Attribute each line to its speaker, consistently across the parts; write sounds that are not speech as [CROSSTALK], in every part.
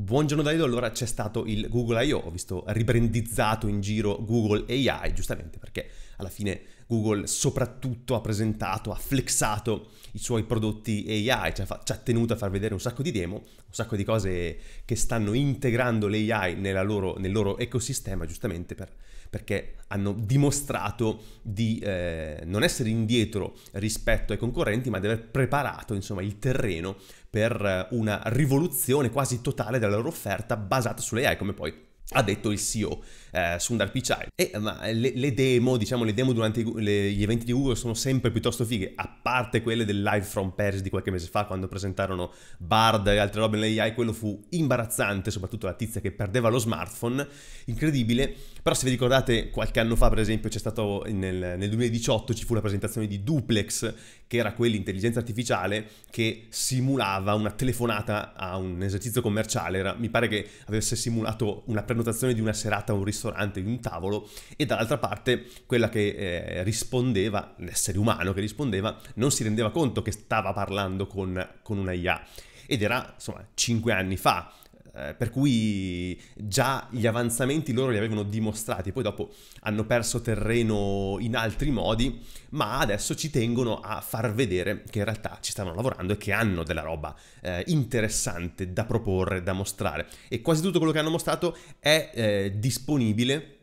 Speaker 1: Buongiorno Davido, allora c'è stato il Google I.O., ho visto ribrandizzato in giro Google AI, giustamente perché alla fine Google soprattutto ha presentato, ha flexato i suoi prodotti AI, cioè ci ha tenuto a far vedere un sacco di demo, un sacco di cose che stanno integrando l'AI nel loro ecosistema, giustamente per perché hanno dimostrato di eh, non essere indietro rispetto ai concorrenti, ma di aver preparato insomma, il terreno per eh, una rivoluzione quasi totale della loro offerta basata sulle AI, come poi ha detto il CEO eh, Sundar Pichai. E ma eh, le, le, demo, diciamo le demo durante le, gli eventi di Google sono sempre piuttosto fighe, a parte quelle del Live from Paris di qualche mese fa quando presentarono Bard e altre robe nell'AI, quello fu imbarazzante, soprattutto la tizia che perdeva lo smartphone, incredibile, però se vi ricordate qualche anno fa, per esempio, c'è stato nel, nel 2018 ci fu la presentazione di Duplex, che era quell'intelligenza artificiale che simulava una telefonata a un esercizio commerciale. Era, mi pare che avesse simulato una prenotazione di una serata a un ristorante, di un tavolo, e dall'altra parte quella che eh, rispondeva, l'essere umano che rispondeva, non si rendeva conto che stava parlando con, con una IA ed era insomma 5 anni fa eh, per cui già gli avanzamenti loro li avevano dimostrati, poi dopo hanno perso terreno in altri modi, ma adesso ci tengono a far vedere che in realtà ci stanno lavorando e che hanno della roba eh, interessante da proporre, da mostrare. E quasi tutto quello che hanno mostrato è eh, disponibile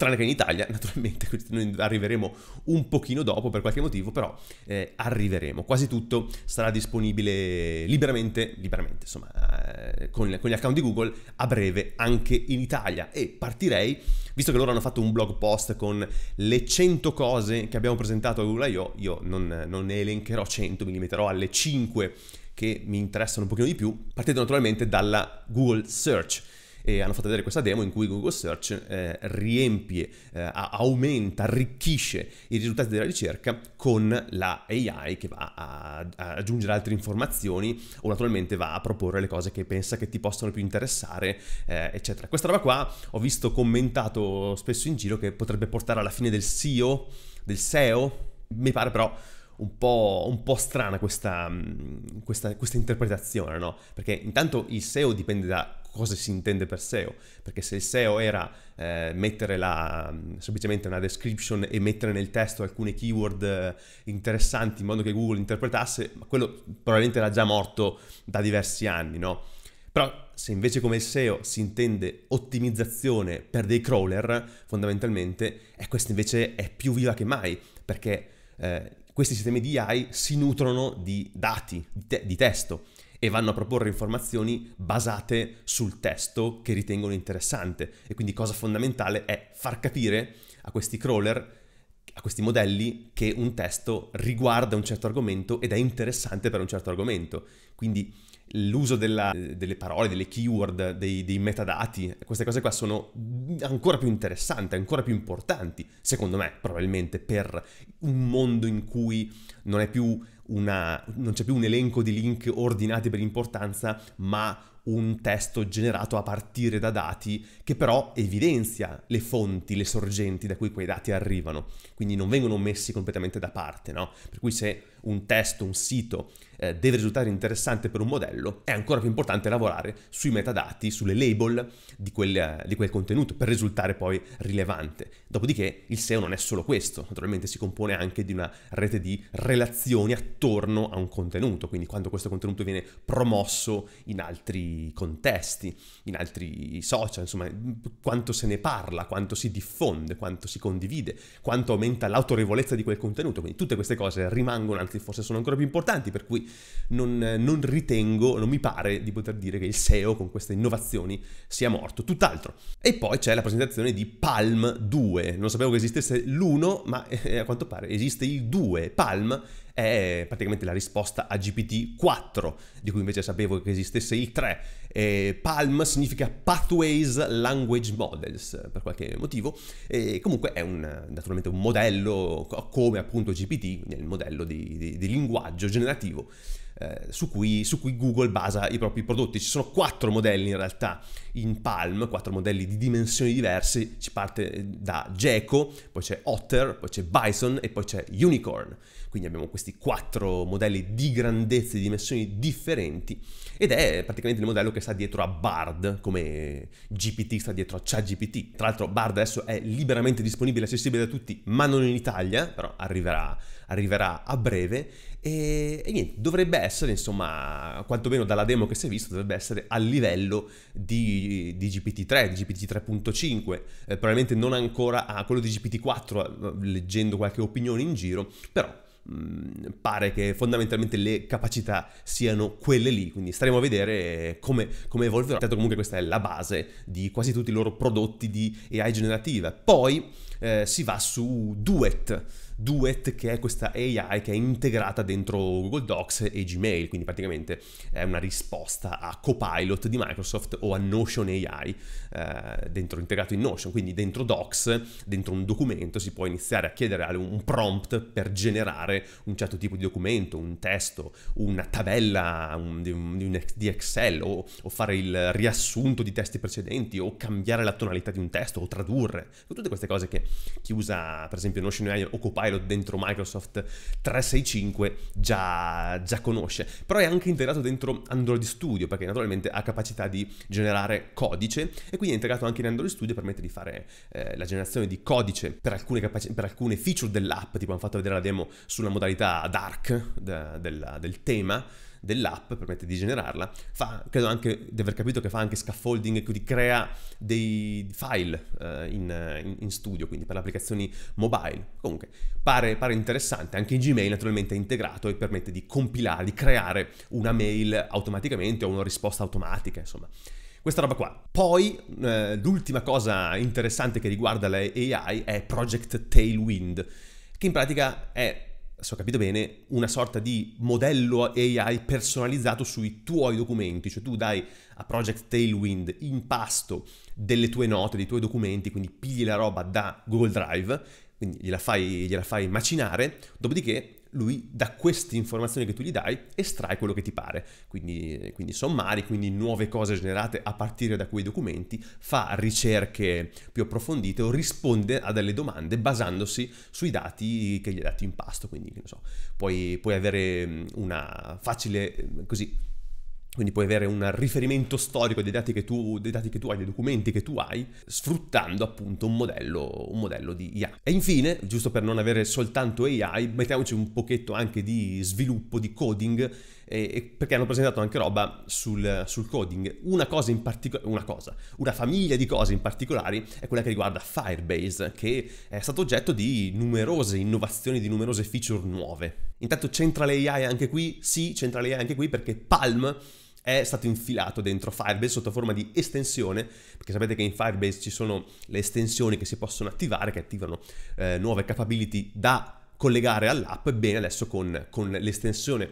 Speaker 1: tranne che in Italia, [LAUGHS] naturalmente, noi arriveremo un pochino dopo per qualche motivo, però eh, arriveremo. Quasi tutto sarà disponibile liberamente, liberamente insomma, eh, con, con, gli account di Google a breve anche in Italia. E partirei, visto che loro hanno fatto un blog post con le 100 cose che abbiamo presentato a Google I.O., io non, non ne elencherò 100, mi limiterò alle 5 che mi interessano un pochino di più, partendo naturalmente dalla Google Search e hanno fatto vedere questa demo in cui Google Search eh, riempie, eh, aumenta, arricchisce i risultati della ricerca con la AI che va a, a, aggiungere altre informazioni o naturalmente va a proporre le cose che pensa che ti possano più interessare, eh, eccetera. Questa roba qua ho visto commentato spesso in giro che potrebbe portare alla fine del SEO, del SEO, mi pare però un po', un po strana questa, mm, questa, questa interpretazione, no? Perché intanto il SEO dipende da cosa si intende per SEO, perché se il SEO era eh, mettere la, mm, semplicemente una description e mettere nel testo alcune keyword eh, interessanti in modo che Google interpretasse, quello probabilmente era già morto da diversi anni, no? Però se invece come SEO si intende ottimizzazione per dei crawler, fondamentalmente, e eh, questa invece è più viva che mai, perché eh, questi sistemi di AI si nutrono di dati, di, te- di testo e vanno a proporre informazioni basate sul testo che ritengono interessante. E quindi cosa fondamentale è far capire a questi crawler, a questi modelli, che un testo riguarda un certo argomento ed è interessante per un certo argomento. Quindi l'uso della, delle parole, delle keyword, dei, dei, metadati, queste cose qua sono ancora più interessanti, ancora più importanti, secondo me, probabilmente per un mondo in cui non, una, non c'è più un elenco di link ordinati per importanza, ma un testo generato a partire da dati che però evidenzia le fonti, le sorgenti da cui quei dati arrivano, quindi non vengono messi completamente da parte, no? Per cui se un testo, un sito eh, deve risultare interessante per un modello, è ancora più importante lavorare sui metadati, sulle label di quel, di quel contenuto per risultare poi rilevante. Dopodiché il SEO non è solo questo, naturalmente si compone anche di una rete di relazioni attorno a un contenuto, quindi quando questo contenuto viene promosso in altri contesti, in altri social, insomma, quanto se ne parla, quanto si diffonde, quanto si condivide, quanto aumenta l'autorevolezza di quel contenuto, quindi tutte queste cose rimangono altri forse sono ancora più importanti, per cui non, non ritengo, non mi pare di poter dire che il SEO con queste innovazioni sia morto, tutt'altro. E poi c'è la presentazione di Palm 2, non sapevo che esistesse l'1, ma eh, a quanto pare esiste il 2. Palm è praticamente la risposta a GPT-4, di cui invece sapevo che esistesse il 3. E PALM significa Pathways Language Models, per qualche motivo, e comunque è un, naturalmente un modello come appunto GPT, il modello di, di, di linguaggio generativo eh, su, cui, su, cui, Google basa i propri prodotti. Ci sono quattro modelli in realtà in Palm, quattro modelli di dimensioni diverse, ci parte eh, da Gecko, poi c'è Otter, poi c'è Bison e poi c'è Unicorn. Quindi abbiamo questi quattro modelli di grandezze, e dimensioni differenti ed è praticamente il modello che sta dietro a Bard, come GPT sta dietro a ChatGPT. Tra l'altro Bard adesso è liberamente disponibile, accessibile da tutti, ma non in Italia, però arriverà, arriverà a breve. E, e niente, dovrebbe essere essere, insomma, quantomeno dalla demo che si è visto, dovrebbe essere a livello di, di GPT-3, di GPT-3.5, eh, probabilmente non ancora a quello di GPT-4, eh, leggendo qualche opinione in giro, però mm, pare che fondamentalmente le capacità siano quelle lì quindi staremo a vedere come, come evolverà tanto comunque questa è la base di quasi tutti i loro prodotti di AI generativa poi eh, si va su Duet, Duet che è questa AI che è integrata dentro Google Docs e Gmail, quindi praticamente è una risposta a Copilot di Microsoft o a Notion AI eh, dentro, integrato in Notion, quindi dentro Docs, dentro un documento si può iniziare a chiedere un prompt per generare un certo tipo di documento, un testo, una tabella un, di, un, di, Excel o, o fare il riassunto di testi precedenti o cambiare la tonalità di un testo o tradurre, tutte queste cose che chi usa per esempio Notion AI o Copilot dentro Microsoft 365 già, già conosce, però è anche integrato dentro Android Studio perché naturalmente ha capacità di generare codice e quindi è integrato anche in Android Studio permette di fare eh, la generazione di codice per alcune, capaci- per alcune feature dell'app, tipo abbiamo fatto vedere la demo sulla modalità dark de- della, del tema dell'app, permette di generarla, fa, credo anche di aver capito che fa anche scaffolding, quindi crea dei file eh, in, in, studio, quindi per le applicazioni mobile. Comunque, pare, pare interessante, anche in Gmail naturalmente è integrato e permette di compilare, di creare una mail automaticamente o una risposta automatica, insomma questa roba qua. Poi eh, l'ultima cosa interessante che riguarda le AI è Project Tailwind, che in pratica è se ho capito bene, una sorta di modello AI personalizzato sui tuoi documenti, cioè tu dai a Project Tailwind in pasto delle tue note, dei tuoi documenti, quindi pigli la roba da Google Drive, quindi gliela fai, gliela fai macinare, dopodiché lui da queste informazioni che tu gli dai estrae quello che ti pare, quindi, quindi, sommari, quindi nuove cose generate a partire da quei documenti, fa ricerche più approfondite o risponde a delle domande basandosi sui dati che gli hai dato in pasto, quindi che so, puoi, puoi avere una facile così quindi puoi avere un riferimento storico dei dati, tu, dei dati, che tu, hai, dei documenti che tu hai, sfruttando appunto un modello, un modello di IA. E infine, giusto per non avere soltanto AI, mettiamoci un pochetto anche di sviluppo, di coding eh, perché hanno presentato anche roba sul, sul coding. Una cosa in particolare, una cosa, una famiglia di cose in particolare è quella che riguarda Firebase, che è stato oggetto di numerose innovazioni, di numerose feature nuove. Intanto Central AI anche qui, sì, Central AI anche qui perché Palm è stato infilato dentro Firebase sotto forma di estensione, perché sapete che in Firebase ci sono le estensioni che si possono attivare, che attivano eh, nuove capability da collegare all'app, bene adesso con, con l'estensione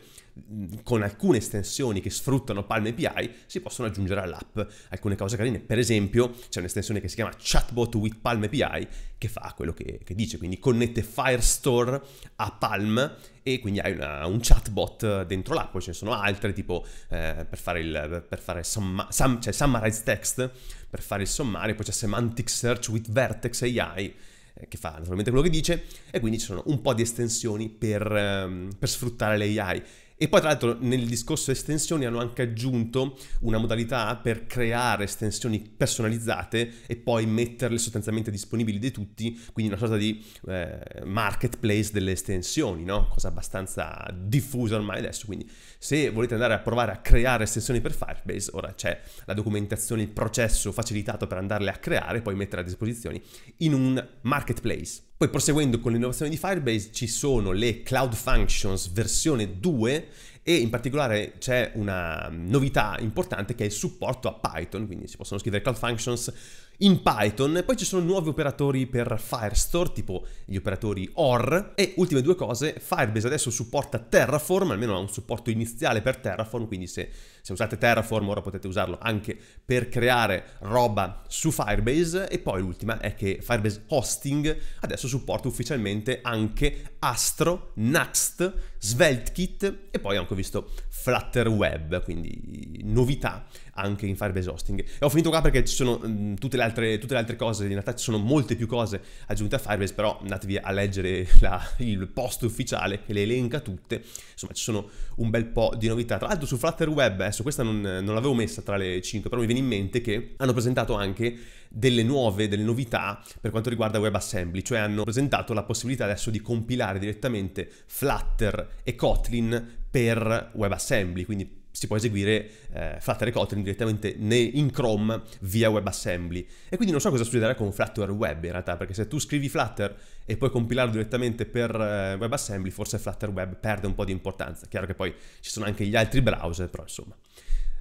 Speaker 1: con alcune estensioni che sfruttano Palm API si possono aggiungere all'app alcune cose carine. Per esempio, c'è un'estensione che si chiama Chatbot with Palm API che fa quello che, che dice, quindi connette Firestore a Palm e quindi hai una, un chatbot dentro l'app. Poi ce ne sono altre, tipo eh, per fare il per fare somma, sum, cioè summarize text, per fare il sommario, poi c'è semantic search with Vertex AI eh, che fa naturalmente quello che dice e quindi ci sono un po' di estensioni per, ehm, per sfruttare l'AI. E poi tra l'altro nel discorso estensioni hanno anche aggiunto una modalità per creare estensioni personalizzate e poi metterle sostanzialmente disponibili di tutti, quindi una sorta di eh, marketplace delle estensioni, no? cosa abbastanza diffusa ormai adesso, quindi se volete andare a provare a creare estensioni per Firebase, ora c'è la documentazione, il processo facilitato per andarle a creare e poi mettere a disposizione in un marketplace. Poi proseguendo con l'innovazione di Firebase ci sono le Cloud Functions versione 2 e in particolare c'è una novità importante che è il supporto a Python, quindi si possono scrivere Cloud Functions in Python, poi ci sono nuovi operatori per Firestore, tipo gli operatori OR, e ultime due cose, Firebase adesso supporta Terraform, almeno ha un supporto iniziale per Terraform, quindi se se usate Terraform ora potete usarlo anche per creare roba su Firebase e poi l'ultima è che Firebase Hosting adesso supporta ufficialmente anche Astro, Next, SvelteKit e poi ho anche visto Flutter Web, quindi novità anche in Firebase Hosting. E ho finito qua perché ci sono mm, tutte, le altre, tutte le altre cose, in realtà ci sono molte più cose aggiunte a Firebase, però andatevi a leggere [LAUGHS] la, il post ufficiale che le elenca tutte, insomma ci sono un bel po' di novità. Tra l'altro su Flutter Web è eh, adesso questa non, non l'avevo messa tra le 5, però mi viene in mente che hanno presentato anche delle nuove, delle novità per quanto riguarda WebAssembly, cioè hanno presentato la possibilità adesso di compilare direttamente Flutter e Kotlin per WebAssembly, quindi si può eseguire eh, Flutter Kotlin direttamente in Chrome via WebAssembly. E quindi non so cosa succederà con Flutter Web in realtà, perché se tu scrivi Flutter e puoi compilarlo direttamente per eh, WebAssembly, forse Flutter Web perde un po' di importanza. Chiaro che poi ci sono anche gli altri browser, però insomma.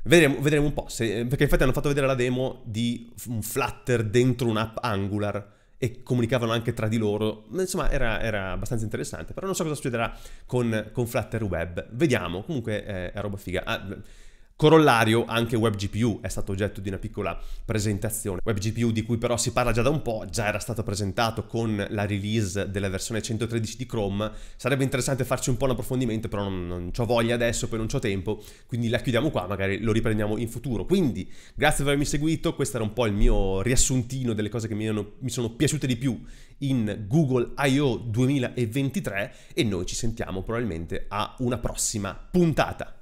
Speaker 1: Vedremo, vedremo un po', se, eh, perché infatti hanno fatto vedere la demo di un Flutter dentro un'app Angular, e comunicavano anche tra di loro. Insomma, era, era abbastanza interessante. Però non so cosa succederà con, con Flutter Web. Vediamo. Comunque eh, è roba figa. Ah, Corollario, anche WebGPU è stato oggetto di una piccola presentazione. WebGPU di cui però si parla già da un po', già era stato presentato con la release della versione 113 di Chrome. Sarebbe interessante farci un po' un approfondimento, però non, non ho voglia adesso, poi non ho tempo, quindi la chiudiamo qua, magari lo riprendiamo in futuro. Quindi, grazie per avermi seguito, questo era un po' il mio riassuntino delle cose che mi, hanno, mi sono piaciute di più in Google I.O. 2023 e noi ci sentiamo probabilmente a una prossima puntata.